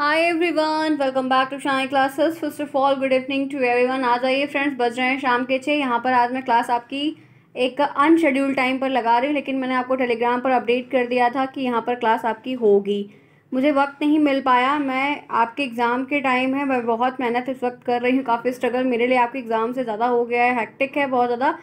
hi everyone welcome back to Shine Classes first of all good evening to everyone आज आइए friends बज रहे हैं शाम के छः यहाँ पर आज मैं क्लास आपकी एक अनशेड्यूल टाइम पर लगा रही हूँ लेकिन मैंने आपको टेलीग्राम पर अपडेट कर दिया था कि यहाँ पर क्लास आपकी होगी मुझे वक्त नहीं मिल पाया मैं आपके एग्ज़ाम के टाइम है मैं बहुत मेहनत इस वक्त कर रही हूँ काफ़ी स्ट्रगल मेरे लिए आपके एग्ज़ाम से ज़्यादा हो गया है हैक्टिक है बहुत ज़्यादा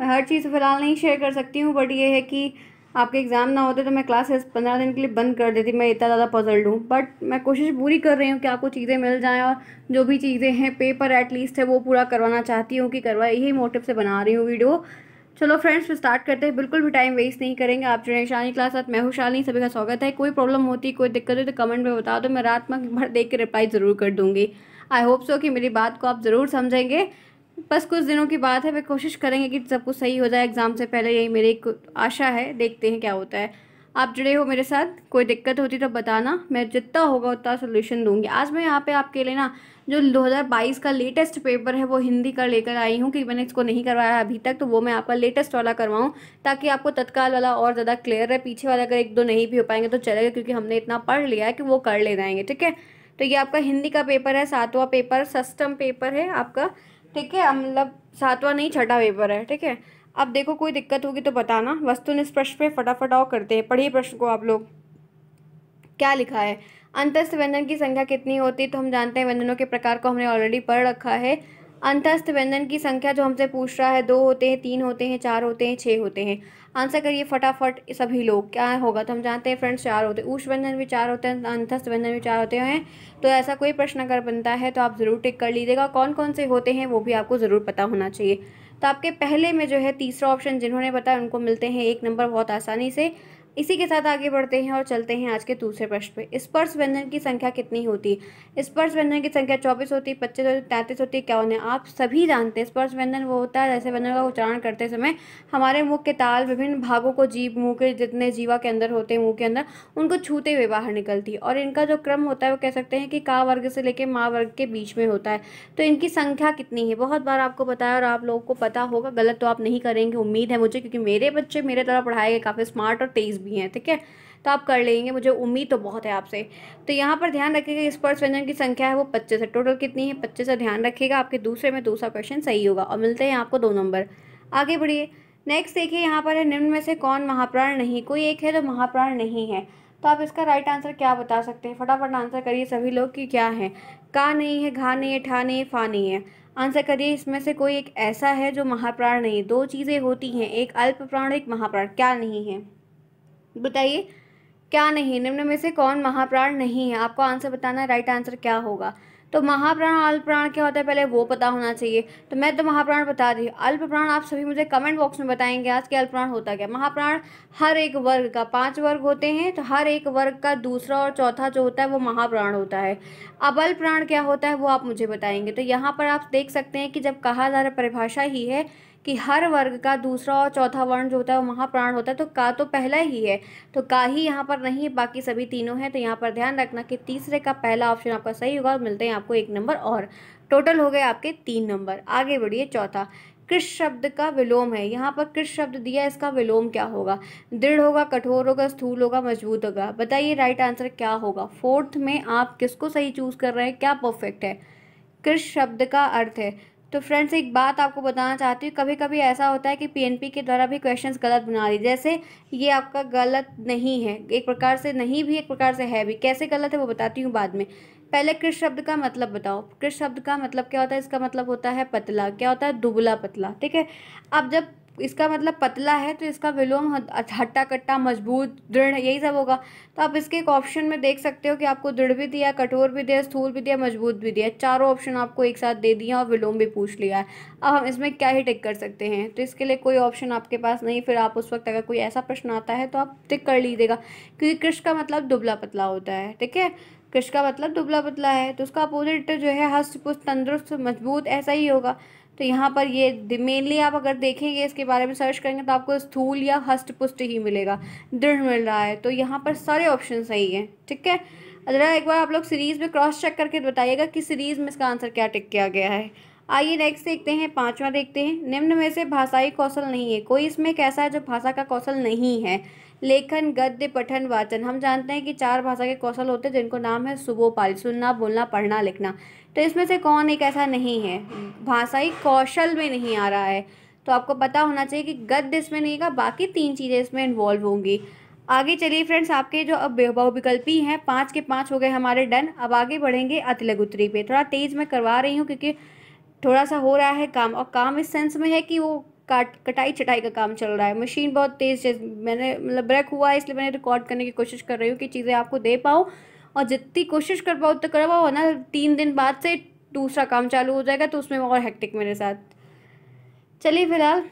मैं हर चीज़ फ़िलहाल नहीं शेयर कर सकती हूँ बट ये है कि आपके एग्ज़ाम ना होते तो मैं क्लासेस पंद्रह दिन के लिए बंद कर देती मैं इतना ज़्यादा पजल हूँ बट मैं कोशिश पूरी कर रही हूँ कि आपको चीज़ें मिल जाएँ और जो भी चीज़ें हैं पेपर एटलीस्ट है वो पूरा करवाना चाहती हूँ कि करवा यही मोटिव से बना रही हूँ वीडियो चलो फ्रेंड्स स्टार्ट करते हैं बिल्कुल भी टाइम वेस्ट नहीं करेंगे आप जुड़े शाली क्लास साथ मैं हूँ शाली सभी का स्वागत है कोई प्रॉब्लम होती कोई दिक्कत होती तो कमेंट में बता दो मैं रात में भर देख के रिप्लाई ज़रूर कर दूँगी आई होप सो कि मेरी बात को आप ज़रूर समझेंगे बस कुछ दिनों की बात है वे कोशिश करेंगे कि सब कुछ सही हो जाए एग्ज़ाम से पहले यही मेरी एक आशा है देखते हैं क्या होता है आप जुड़े हो मेरे साथ कोई दिक्कत होती तो बताना मैं जितना होगा उतना सोल्यूशन दूंगी आज मैं यहाँ पे आपके लिए ना जो 2022 का लेटेस्ट पेपर है वो हिंदी का लेकर आई हूँ कि मैंने इसको नहीं करवाया अभी तक तो वो मैं आपका लेटेस्ट वाला करवाऊँ ताकि आपको तत्काल वाला और ज़्यादा क्लियर है पीछे वाला अगर एक दो नहीं भी हो पाएंगे तो चलेगा क्योंकि हमने इतना पढ़ लिया है कि वो कर ले जाएंगे ठीक है तो ये आपका हिंदी का पेपर है सातवा पेपर सस्टम पेपर है आपका ठीक है मतलब सातवा नहीं छठा पेपर है ठीक है अब देखो कोई दिक्कत होगी तो बताना वस्तु निष्प्रश्न पे फटाफट आओ करते हैं पढ़िए प्रश्न को आप लोग क्या लिखा है अंतस्थ व्यंजन की संख्या कितनी होती है तो हम जानते हैं व्यंजनों के प्रकार को हमने ऑलरेडी पढ़ रखा है अंतस्थ व्यंजन की संख्या जो हमसे पूछ रहा है दो होते हैं तीन होते हैं चार होते हैं छः होते हैं आंसर करिए फटाफट सभी लोग क्या होगा तो हम जानते हैं फ्रेंड्स चार होते हैं ऊष व्यंजन भी चार होते हैं अंधस्थ बंधन भी चार होते हैं तो ऐसा कोई प्रश्न अगर बनता है तो आप ज़रूर टिक कर लीजिएगा कौन कौन से होते हैं वो भी आपको ज़रूर पता होना चाहिए तो आपके पहले में जो है तीसरा ऑप्शन जिन्होंने बताया उनको मिलते हैं एक नंबर बहुत आसानी से इसी के साथ आगे बढ़ते हैं और चलते हैं आज के दूसरे प्रश्न पे स्पर्श व्यंजन की संख्या कितनी होती है स्पर्श व्यंजन की संख्या चौबीस होती है पच्चीस होती तैंतीस होती है क्या है आप सभी जानते हैं स्पर्श व्यंजन वो होता है जैसे व्यंजन का उच्चारण करते समय हमारे मुख के ताल विभिन्न भागों को जीव मुँह के जितने जीवा के अंदर होते हैं मुँह के अंदर उनको छूते हुए बाहर निकलती है और इनका जो क्रम होता है वो कह सकते हैं कि का वर्ग से लेकर माँ वर्ग के बीच में होता है तो इनकी संख्या कितनी है बहुत बार आपको बताया और आप लोगों को पता होगा गलत तो आप नहीं करेंगे उम्मीद है मुझे क्योंकि मेरे बच्चे मेरे द्वारा पढ़ाए गए काफ़ी स्मार्ट और तेज़ भी हैं ठीक है तो आप कर लेंगे मुझे उम्मीद तो बहुत है आपसे तो यहाँ पर ध्यान रखिएगा इस स्पर्श व्यंजन की संख्या है वो पच्चीस है टोटल कितनी है पच्चीस है ध्यान रखिएगा आपके दूसरे में दूसरा क्वेश्चन सही होगा और मिलते हैं आपको दो नंबर आगे बढ़िए नेक्स्ट देखिए यहाँ पर है निम्न में से कौन महाप्राण नहीं कोई एक है जो तो महाप्राण नहीं है तो आप इसका राइट आंसर क्या बता सकते हैं फटाफट आंसर करिए सभी लोग कि क्या है का नहीं है घा नहीं है ठा नहीं है फा नहीं है आंसर करिए इसमें से कोई एक ऐसा है जो महाप्राण नहीं है दो चीज़ें होती हैं एक अल्प प्राण एक महाप्राण क्या नहीं है बताइए क्या नहीं निम्न में से कौन महाप्राण नहीं है आपको आंसर बताना है राइट आंसर क्या होगा तो महाप्राण अल्प प्राण क्या होता है पहले वो पता होना चाहिए तो मैं तो महाप्राण बता दी अल्प प्राण आप सभी मुझे कमेंट बॉक्स में बताएंगे आज के अल्प प्राण होता क्या महाप्राण हर एक वर्ग का पांच वर्ग होते हैं तो हर एक वर्ग का दूसरा और चौथा जो होता है वो महाप्राण होता है अब अल्प प्राण क्या होता है वो आप मुझे बताएंगे तो यहाँ पर आप देख सकते हैं कि जब कहा जा रहा परिभाषा ही है कि हर वर्ग का दूसरा और चौथा वर्ण जो होता है वो महाप्राण होता है तो का तो पहला ही है तो का ही यहाँ पर नहीं है बाकी सभी तीनों हैं तो यहाँ पर ध्यान रखना कि तीसरे का पहला ऑप्शन आपका सही होगा और मिलते हैं आपको एक नंबर और टोटल हो गए आपके तीन नंबर आगे बढ़िए चौथा कृष शब्द का विलोम है यहाँ पर कृष शब्द दिया इसका विलोम क्या होगा दृढ़ होगा कठोर होगा स्थूल होगा मजबूत होगा बताइए राइट आंसर क्या होगा फोर्थ में आप किसको सही चूज कर रहे हैं क्या परफेक्ट है कृष शब्द का अर्थ है तो फ्रेंड्स एक बात आपको बताना चाहती हूँ कभी कभी ऐसा होता है कि पीएनपी के द्वारा भी क्वेश्चंस गलत बना दी जैसे ये आपका गलत नहीं है एक प्रकार से नहीं भी एक प्रकार से है भी कैसे गलत है वो बताती हूँ बाद में पहले कृष शब्द का मतलब बताओ कृष शब्द का मतलब क्या होता है इसका मतलब होता है पतला क्या होता है दुबला पतला ठीक है अब जब इसका मतलब पतला है तो इसका विलोम हट्टा कट्टा मजबूत दृढ़ यही सब होगा तो आप इसके एक ऑप्शन में देख सकते हो कि आपको दृढ़ भी दिया कठोर भी दिया स्थूल भी दिया मजबूत भी दिया चारों ऑप्शन आपको एक साथ दे दिया और विलोम भी पूछ लिया है अब हम इसमें क्या ही टिक कर सकते हैं तो इसके लिए कोई ऑप्शन आपके पास नहीं फिर आप उस वक्त अगर कोई ऐसा प्रश्न आता है तो आप टिक कर लीजिएगा क्योंकि कृष्ण का मतलब दुबला पतला होता है ठीक है कृष्ण का मतलब दुबला पतला है तो उसका अपोजिट जो है हस्त पुष्ट तंदुरुस्त मजबूत ऐसा ही होगा तो यहाँ पर ये मेनली आप अगर देखेंगे इसके बारे में सर्च करेंगे तो आपको स्थूल या हस्त पुष्ट ही मिलेगा दृढ़ मिल रहा है तो यहाँ पर सारे ऑप्शन सही हैं ठीक है ज़रा एक बार आप लोग सीरीज़ में क्रॉस चेक करके बताइएगा कि सीरीज़ में इसका आंसर क्या टिक किया गया है आइए नेक्स्ट देखते हैं पांचवा देखते हैं निम्न में से भाषाई कौशल नहीं है कोई इसमें कैसा है जो भाषा का कौशल नहीं है लेखन गद्य पठन वाचन हम जानते हैं कि चार भाषा के कौशल होते हैं जिनको नाम है सुबोपाल सुनना बोलना पढ़ना लिखना तो इसमें से कौन एक ऐसा नहीं है भाषा ही कौशल में नहीं आ रहा है तो आपको पता होना चाहिए कि गद्य इसमें नहीं का बाकी तीन चीज़ें इसमें इन्वॉल्व होंगी आगे चलिए फ्रेंड्स आपके जो अब बहुविकल्पी हैं पाँच के पाँच हो गए हमारे डन अब आगे बढ़ेंगे लघुतरी पे थोड़ा तेज़ मैं करवा रही हूँ क्योंकि थोड़ा सा हो रहा है काम और काम इस सेंस में है कि वो काट कटाई चटाई का काम चल रहा है मशीन बहुत तेज़ मैंने मतलब ब्रेक हुआ है इसलिए मैंने रिकॉर्ड करने की कोशिश कर रही हूँ कि चीज़ें आपको दे पाऊँ और जितनी कोशिश कर पाओ उतना तो कर पाओ ना तीन दिन बाद से दूसरा काम चालू हो जाएगा तो उसमें और हेक्टिक मेरे साथ चलिए फिलहाल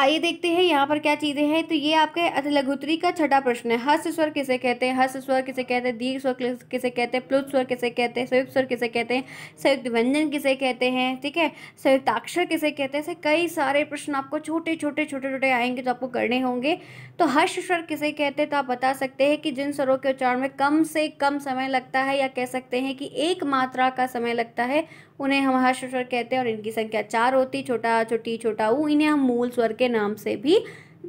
आइए देखते हैं यहाँ पर क्या चीज़ें हैं तो ये आपके है का छठा प्रश्न है हस्त स्वर किसे कहते हैं हस्त स्वर किसे कहते हैं दीर्घ स्वर किसे कहते हैं प्लुत स्वर किसे कहते हैं संयुक्त स्वर किसे कहते हैं संयुक्त व्यंजन किसे कहते हैं ठीक है संयुक्ताक्षर किसे कहते हैं ऐसे कई सारे प्रश्न आपको छोटे छोटे छोटे छोटे आएंगे जो तो आपको करने होंगे तो हर्ष स्वर किसे कहते हैं तो आप बता सकते हैं कि जिन स्वरों के उच्चारण में कम से कम समय लगता है या कह सकते हैं कि एक मात्रा का समय लगता है उन्हें हम हर्ष स्वर कहते हैं और इनकी संख्या चार होती छोटा छोटी छोटा ऊ इन्हें हम मूल स्वर के नाम से भी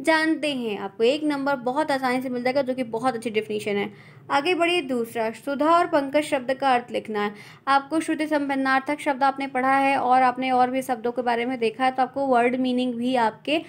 जानते हैं आपको एक नंबर बहुत आसानी से मिल जाएगा जो कि बहुत अच्छी डेफिनेशन है आगे बढ़िए दूसरा सुधा और पंकज शब्द का अर्थ लिखना है आपको श्रुति संबंधार्थक शब्द आपने पढ़ा है और आपने और भी शब्दों के बारे में देखा है तो आपको वर्ड मीनिंग भी आपके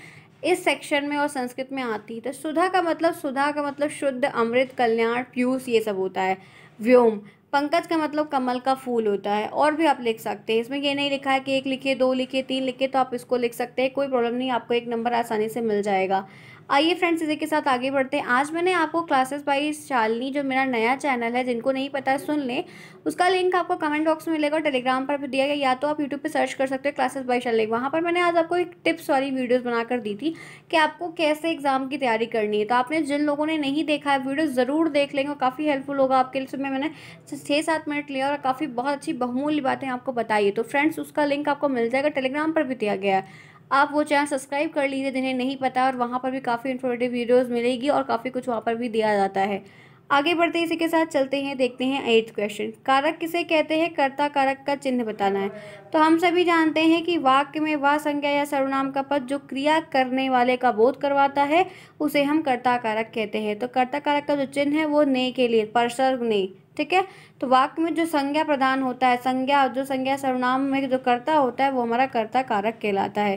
इस सेक्शन में और संस्कृत में आती है तो सुधा का मतलब सुधा का मतलब शुद्ध अमृत कल्याण प्यूस ये सब होता है व्योम पंकज का मतलब कमल का फूल होता है और भी आप लिख सकते हैं इसमें ये नहीं लिखा है कि एक लिखिए दो लिखिए तीन लिखिए तो आप इसको लिख सकते हैं कोई प्रॉब्लम नहीं आपको एक नंबर आसानी से मिल जाएगा आइए फ्रेंड्स इसी के साथ आगे बढ़ते हैं आज मैंने आपको क्लासेस बाई शालनी जो मेरा नया चैनल है जिनको नहीं पता है सुन लें उसका लिंक आपको कमेंट बॉक्स में मिलेगा टेलीग्राम पर भी दिया गया या तो आप यूट्यूब पर सर्च कर सकते हैं क्लासेस बाई शालनी वहाँ पर मैंने आज आपको एक टिप्स वाली वीडियोज़ बनाकर दी थी कि आपको कैसे एग्ज़ाम की तैयारी करनी है तो आपने जिन लोगों ने नहीं देखा है वीडियो ज़रूर देख लेंगे और काफ़ी हेल्पफुल होगा आपके लिए मैंने छः सात मिनट लिया और काफ़ी बहुत अच्छी बहुमूल्य बातें आपको बताई तो फ्रेंड्स उसका लिंक आपको मिल जाएगा टेलीग्राम पर भी दिया गया है आप वो चैनल सब्सक्राइब कर लीजिए जिन्हें नहीं पता और वहाँ पर भी काफ़ी इन्फॉर्मेटिव वीडियोस मिलेगी और काफ़ी कुछ वहाँ पर भी दिया जाता है आगे बढ़ते हैं इसी के साथ चलते हैं देखते हैं एट्थ क्वेश्चन कारक किसे कहते हैं कर्ता कारक का चिन्ह बताना है तो हम सभी जानते हैं कि वाक्य में वाह संज्ञा या सर्वनाम का पद जो क्रिया करने वाले का बोध करवाता है उसे हम कर्ता कारक कहते हैं तो कर्ता कारक का जो चिन्ह है वो ने के लिए परसर्ग ने ठीक है तो वाक्य में जो संज्ञा प्रदान होता है संज्ञा जो संज्ञा सर्वनाम में जो कर्ता होता है वो हमारा कर्ता कारक कहलाता है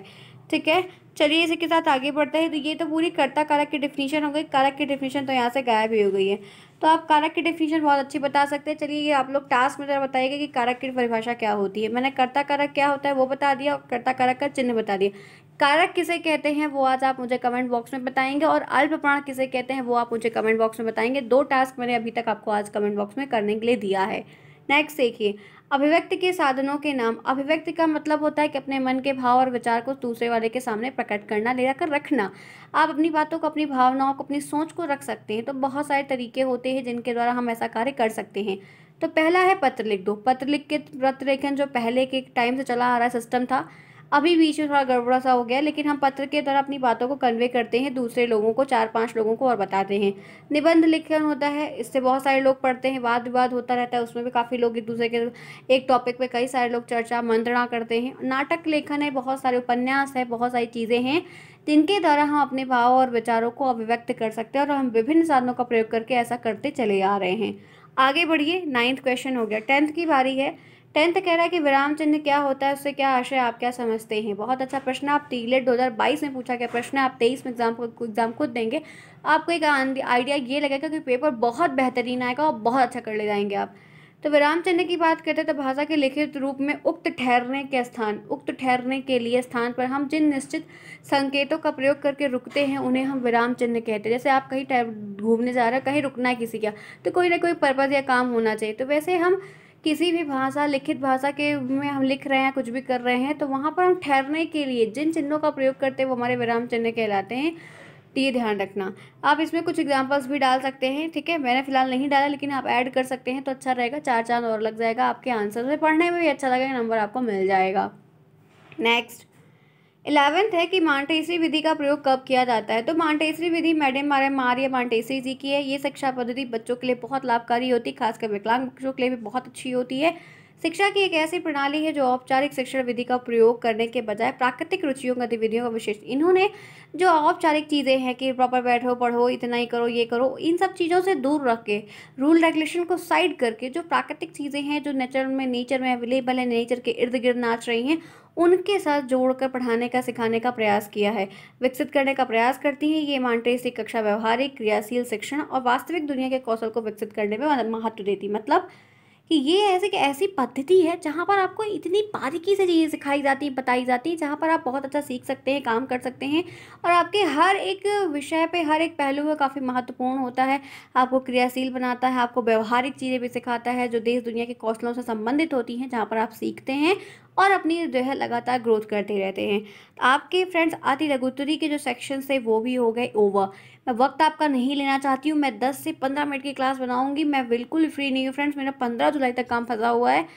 ठीक है चलिए इसी के साथ आगे बढ़ते हैं तो ये तो पूरी कर्ता कारक की डिफिनीशन हो गई कारक की डिफिनीशन तो यहाँ से गायब ही हो गई है तो आप कारक की डिफिनीशन बहुत अच्छी बता सकते हैं चलिए ये आप लोग टास्क में जरा बताइएगा कि कारक की परिभाषा क्या होती है मैंने कर्ता कारक क्या होता है वो बता दिया और कर्ता कारक का चिन्ह बता दिया कारक किसे कहते हैं वो आज आप मुझे कमेंट बॉक्स में बताएंगे और अल्प प्राण किसे कहते हैं वो आप मुझे कमेंट बॉक्स में बताएंगे दो टास्क मैंने अभी तक आपको आज कमेंट बॉक्स में करने के लिए दिया है नेक्स्ट देखिए अभिव्यक्ति के साधनों के नाम अभिव्यक्ति का मतलब होता है कि अपने मन के भाव और विचार को दूसरे वाले के सामने प्रकट करना ले जाकर रखना आप अपनी बातों को अपनी भावनाओं को अपनी सोच को रख सकते हैं तो बहुत सारे तरीके होते हैं जिनके द्वारा हम ऐसा कार्य कर सकते हैं तो पहला है पत्र लिख दो पत्र लिख के पत्र लेखन जो पहले के टाइम से चला आ रहा सिस्टम था अभी बीच में थोड़ा गड़बड़ा सा हो गया लेकिन हम पत्र के तरह अपनी बातों को कन्वे करते हैं दूसरे लोगों को चार पाँच लोगों को और बताते हैं निबंध लेखन होता है इससे बहुत सारे लोग पढ़ते हैं वाद विवाद होता रहता है उसमें भी काफ़ी लोग एक दूसरे के एक टॉपिक पर कई सारे लोग चर्चा मंत्रणा करते हैं नाटक लेखन है बहुत सारे उपन्यास है बहुत सारी चीज़ें हैं जिनके द्वारा हम अपने भाव और विचारों को अभिव्यक्त कर सकते हैं और हम विभिन्न साधनों का प्रयोग करके ऐसा करते चले आ रहे हैं आगे बढ़िए नाइन्थ क्वेश्चन हो गया टेंथ की बारी है टेंथ कह रहा है कि विराम चिन्ह क्या होता है उससे क्या आशय आप क्या समझते हैं बहुत अच्छा प्रश्न आप टीलेट बाईस में पूछा गया प्रश्न आप तेईस में एग्जाम को एग्जाम खुद देंगे आपको एक आइडिया ये लगेगा कि पेपर बहुत बेहतरीन आएगा और बहुत अच्छा कर ले जाएंगे आप तो विराम चिन्ह की बात करते हैं तो भाषा के लिखित रूप में उक्त ठहरने के स्थान उक्त ठहरने के लिए स्थान पर हम जिन निश्चित संकेतों का प्रयोग करके रुकते हैं उन्हें हम विराम चिन्ह कहते हैं जैसे आप कहीं घूमने जा रहे हैं कहीं रुकना है किसी का तो कोई ना कोई पर्पज़ या काम होना चाहिए तो वैसे हम किसी भी भाषा लिखित भाषा के में हम लिख रहे हैं कुछ भी कर रहे हैं तो वहाँ पर हम ठहरने के लिए जिन चिन्हों का प्रयोग करते हैं वो हमारे विराम चिन्ह कहलाते हैं तो ये ध्यान रखना आप इसमें कुछ एग्जाम्पल्स भी डाल सकते हैं ठीक है मैंने फिलहाल नहीं डाला लेकिन आप ऐड कर सकते हैं तो अच्छा रहेगा चार चांद और लग जाएगा आपके आंसर से पढ़ने में भी अच्छा लगेगा नंबर आपको मिल जाएगा नेक्स्ट इलेवेंथ है कि मांटेसरी विधि का प्रयोग कब किया जाता है तो मांटेसरी विधि मैडम मारे मारिया मांटेसरी जी की है ये शिक्षा पद्धति बच्चों के लिए बहुत लाभकारी होती है खासकर विकलांग बच्चों के लिए भी बहुत अच्छी होती है शिक्षा की एक ऐसी प्रणाली है जो औपचारिक शिक्षण विधि का प्रयोग करने के बजाय प्राकृतिक रुचियों गतिविधियों का विशेष इन्होंने जो औपचारिक चीज़ें हैं कि प्रॉपर बैठो पढ़ो इतना ही करो ये करो इन सब चीज़ों से दूर रख के रूल रेगुलेशन को साइड करके जो प्राकृतिक चीज़ें हैं जो नेचर में नेचर में अवेलेबल है नेचर के इर्द गिर्द नाच रही हैं उनके साथ जोड़कर पढ़ाने का सिखाने का प्रयास किया है विकसित करने का प्रयास करती हैं ये मांटेसरी कक्षा व्यवहारिक क्रियाशील शिक्षण और वास्तविक दुनिया के कौशल को विकसित करने में महत्व देती मतलब कि ये ऐसे कि ऐसी पद्धति है जहाँ पर आपको इतनी बारीकी से चीज़ें सिखाई जाती हैं बताई जाती है जहाँ पर आप बहुत अच्छा सीख सकते हैं काम कर सकते हैं और आपके हर एक विषय पे हर एक पहलू में काफ़ी महत्वपूर्ण होता है आपको क्रियाशील बनाता है आपको व्यवहारिक चीज़ें भी सिखाता है जो देश दुनिया के कौशलों से संबंधित होती हैं जहाँ पर आप सीखते हैं और अपनी जो है लगातार ग्रोथ करते रहते हैं आपके फ्रेंड्स आदि लघुतरी के जो सेक्शंस है वो भी हो गए ओवर मैं वक्त आपका नहीं लेना चाहती हूँ मैं दस से पंद्रह मिनट की क्लास बनाऊँगी मैं बिल्कुल फ्री नहीं हूँ फ्रेंड्स मेरा पंद्रह जुलाई तक काम फंसा हुआ है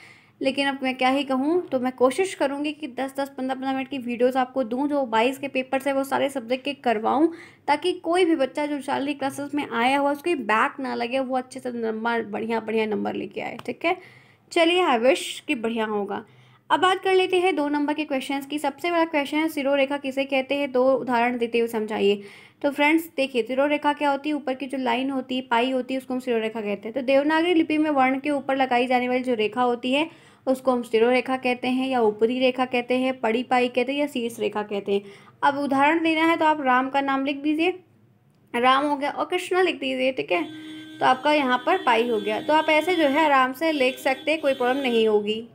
लेकिन अब मैं क्या ही कहूँ तो मैं कोशिश करूँगी कि 10-10, 15-15 मिनट की वीडियोस आपको दूँ जो 22 के पेपर से वो सारे सब्जेक्ट के करवाऊँ ताकि कोई भी बच्चा जो शाली क्लासेस में आया हुआ उसके बैक ना लगे वो अच्छे से नंबर बढ़िया बढ़िया नंबर लेके आए ठीक है चलिए आई विश कि बढ़िया होगा अब बात कर लेते हैं दो नंबर के क्वेश्चंस की सबसे बड़ा क्वेश्चन है रेखा किसे कहते हैं दो उदाहरण देते हुए समझाइए तो फ्रेंड्स देखिए सिरो रेखा क्या होती है ऊपर की जो लाइन होती है पाई होती है उसको हम रेखा कहते हैं तो देवनागरी लिपि में वर्ण के ऊपर लगाई जाने वाली जो रेखा होती है उसको हम रेखा कहते हैं या ऊपरी रेखा कहते हैं पड़ी पाई कहते हैं या शीर्ष रेखा कहते हैं अब उदाहरण देना है तो आप राम का नाम लिख दीजिए राम हो गया और कृष्णा लिख दीजिए ठीक है तो आपका यहाँ पर पाई हो गया तो आप ऐसे जो है आराम से लिख सकते कोई प्रॉब्लम नहीं होगी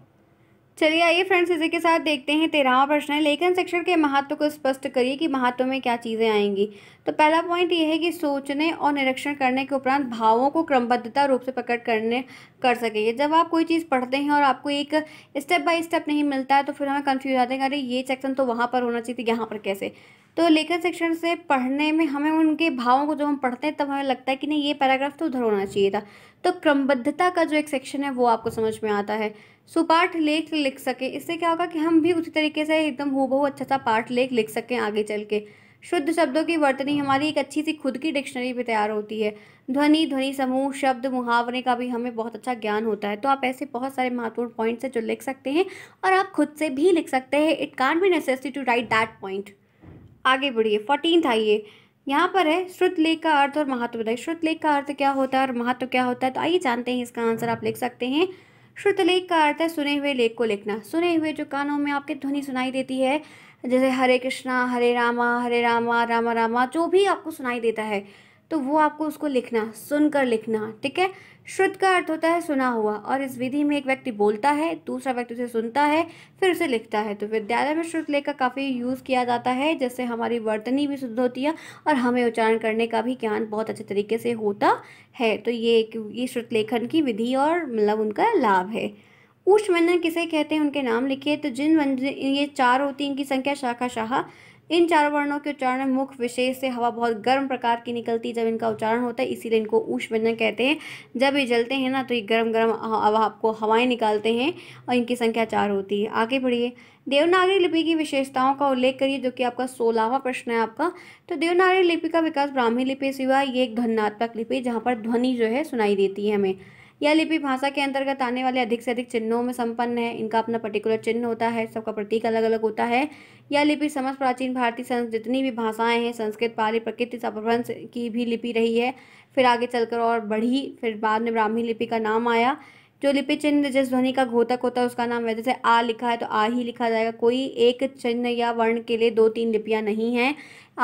चलिए आइए फ्रेंड्स इसी के साथ देखते हैं तेरहवा प्रश्न है लेखन शिक्षण के महत्व को स्पष्ट करिए कि महत्व में क्या चीज़ें आएंगी तो पहला पॉइंट ये है कि सोचने और निरीक्षण करने के उपरांत भावों को क्रमबद्धता रूप से प्रकट करने कर सकेंगे जब आप कोई चीज़ पढ़ते हैं और आपको एक स्टेप बाय स्टेप नहीं मिलता है तो फिर हमें कन्फ्यूज आते हैं अरे ये सेक्शन तो वहाँ पर होना चाहिए तो यहाँ पर कैसे तो लेखन शिक्षण से पढ़ने में हमें उनके भावों को जब हम पढ़ते हैं तब हमें लगता है कि नहीं ये पैराग्राफ तो उधर होना चाहिए था तो क्रमबद्धता का जो एक सेक्शन है वो आपको समझ में आता है सुपाठ लेख लिख सके इससे क्या होगा कि हम भी उसी तरीके से एकदम बहु अच्छा सा पाठ लेख लिख सकें आगे चल के शुद्ध शब्दों की वर्तनी हमारी एक अच्छी सी खुद की डिक्शनरी भी तैयार होती है ध्वनि ध्वनि समूह शब्द मुहावरे का भी हमें बहुत अच्छा ज्ञान होता है तो आप ऐसे बहुत सारे महत्वपूर्ण पॉइंट्स हैं जो लिख सकते हैं और आप खुद से भी लिख सकते हैं it can be necessary to write that point आगे बढ़िए फोर्टीन था ये यहाँ पर है श्रुत लेख का अर्थ और महत्व बताइए श्रुत लेख का अर्थ क्या होता है और महत्व क्या होता है तो आइए जानते हैं इसका आंसर आप लिख सकते हैं श्रुत लेख का अर्थ है सुने हुए लेख को लिखना सुने हुए जो कानों में आपके ध्वनि सुनाई देती है जैसे हरे कृष्णा हरे रामा हरे रामा रामा रामा जो भी आपको सुनाई देता है तो वो आपको उसको लिखना सुनकर लिखना ठीक है श्रुत का अर्थ होता है सुना हुआ और इस विधि में एक व्यक्ति बोलता है दूसरा व्यक्ति उसे सुनता है फिर उसे लिखता है तो विद्यालय में श्रुत लेख का काफ़ी यूज़ किया जाता है जिससे हमारी वर्तनी भी शुद्ध होती है और हमें उच्चारण करने का भी ज्ञान बहुत अच्छे तरीके से होता है तो ये एक ये श्रुत लेखन की विधि और मतलब उनका लाभ है उष्ण व्यंजन किसे कहते हैं उनके नाम लिखिए तो जिन व्यंजन ये चार होती हैं इनकी संख्या शाखा शाखा इन चार वर्णों के उच्चारण में मुख विशेष से हवा बहुत गर्म प्रकार की निकलती है जब इनका उच्चारण होता है इसीलिए इनको ऊष व्यंजन कहते हैं जब ये जलते हैं ना तो ये गर्म गर्म हवा आपको हवाएं निकालते हैं और इनकी संख्या चार होती है आगे बढ़िए देवनागरी लिपि की विशेषताओं का उल्लेख करिए जो कि आपका सोलहवा प्रश्न है आपका तो देवनागरी लिपि का विकास ब्राह्मी लिपि सिवा ये एक ध्वनात्मक लिपि जहाँ पर ध्वनि जो है सुनाई देती है हमें यह लिपि भाषा के अंतर्गत आने वाले अधिक से अधिक चिन्हों में संपन्न है इनका अपना पर्टिकुलर चिन्ह होता है सबका प्रतीक अलग अलग होता है यह लिपि समस्त प्राचीन भारतीय संस्कृत जितनी भी भाषाएं हैं संस्कृत पाली प्रकृति अपभ्रंश की भी लिपि रही है फिर आगे चलकर और बढ़ी फिर बाद में ब्राह्मी लिपि का नाम आया जो लिपि चिन्ह जिस ध्वनि का घोतक होता है उसका नाम है जैसे आ लिखा है तो आ ही लिखा जाएगा कोई एक चिन्ह या वर्ण के लिए दो तीन लिपियाँ नहीं हैं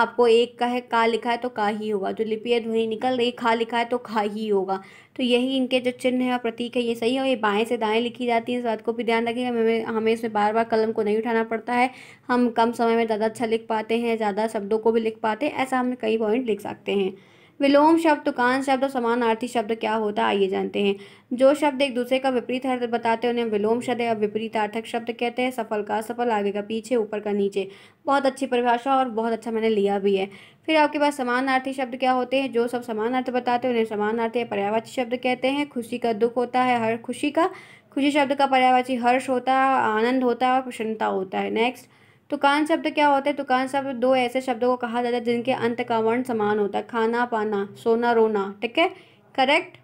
आपको एक का है का लिखा है तो का ही होगा जो लिपि है ध्वनि निकल रही खा लिखा है तो खा ही होगा तो यही इनके जो चिन्ह है और प्रतीक है ये सही है और ये बाएँ से दाएँ लिखी जाती है इस बात को भी ध्यान रखिएगा हमें हमें इसमें बार बार कलम को नहीं उठाना पड़ता है हम कम समय में ज़्यादा अच्छा लिख पाते हैं ज़्यादा शब्दों को भी लिख पाते हैं ऐसा हम कई पॉइंट लिख सकते हैं विलोम शब्द तुकान शब्द और समानार्थी शब्द क्या होता है आइए जानते हैं जो शब्द एक दूसरे का विपरीत अर्थ बताते हैं उन्हें विलोम शब्द या विपरीतार्थक शब्द कहते हैं सफल का सफल आगे का पीछे ऊपर का नीचे बहुत अच्छी परिभाषा और बहुत अच्छा मैंने लिया भी है फिर आपके पास समानार्थी शब्द क्या होते हैं जो सब समान अर्थ बताते हैं उन्हें समानार्थी या पर्यावाची शब्द कहते हैं खुशी का दुख होता है हर खुशी का खुशी शब्द का पर्यावाची हर्ष होता है आनंद होता है और प्रसन्नता होता है नेक्स्ट तुकान शब्द क्या होता है तुकान शब्द दो ऐसे शब्दों को कहा जाता है जिनके अंत का वर्ण समान होता है खाना पाना सोना रोना ठीक है करेक्ट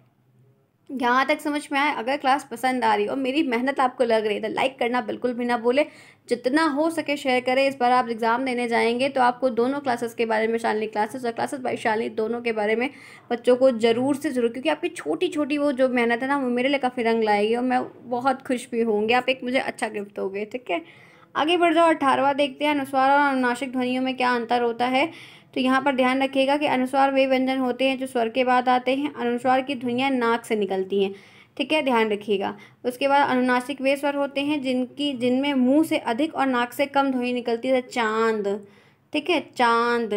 यहाँ तक समझ में आए अगर क्लास पसंद आ रही और मेरी मेहनत आपको लग रही है तो लाइक करना बिल्कुल भी ना बोले जितना हो सके शेयर करें इस बार आप एग्ज़ाम देने जाएंगे तो आपको दोनों क्लासेस के बारे में शालिनी क्लासेस और क्लासेस बाई शालिनी दोनों के बारे में बच्चों को ज़रूर से ज़रूर क्योंकि आपकी छोटी छोटी वो जो मेहनत है ना वो मेरे लिए काफ़ी रंग लाएगी और मैं बहुत खुश भी होंगी आप एक मुझे अच्छा गिफ्ट दोगे ठीक है आगे बढ़ जाओ अठारवा देखते हैं अनुस्वार और अनुनाशिक ध्वनियों में क्या अंतर होता है तो यहाँ पर ध्यान रखिएगा कि अनुस्वार वे व्यंजन होते हैं जो स्वर के बाद आते हैं अनुस्वार की ध्वनियाँ नाक से निकलती हैं ठीक है ध्यान रखिएगा उसके बाद अनुनासिक वे स्वर होते हैं जिनकी जिनमें मुंह से अधिक और नाक से कम ध्वनि निकलती है चांद ठीक है चांद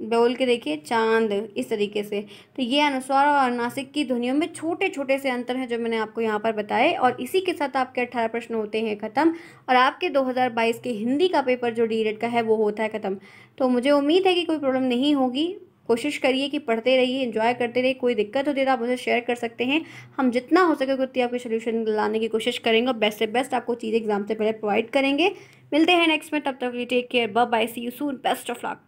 बोल के देखिए चांद इस तरीके से तो ये अनुस्वार और अनुनासिक की ध्वनियों में छोटे छोटे से अंतर हैं जो मैंने आपको यहाँ पर बताए और इसी के साथ आपके अट्ठारह प्रश्न होते हैं ख़त्म और आपके 2022 के हिंदी का पेपर जो डी का है वो होता है ख़त्म तो मुझे उम्मीद है कि कोई प्रॉब्लम नहीं होगी कोशिश करिए कि पढ़ते रहिए इन्जॉय करते रहिए कोई दिक्कत होती है तो आप उसे शेयर कर सकते हैं हम जितना हो सके उतनी आपके सोल्यूशन लाने की कोशिश करेंगे और बेस्ट से बेस्ट आपको चीज़ एग्जाम से पहले प्रोवाइड करेंगे मिलते हैं नेक्स्ट में तब तक take care bye see you soon best of luck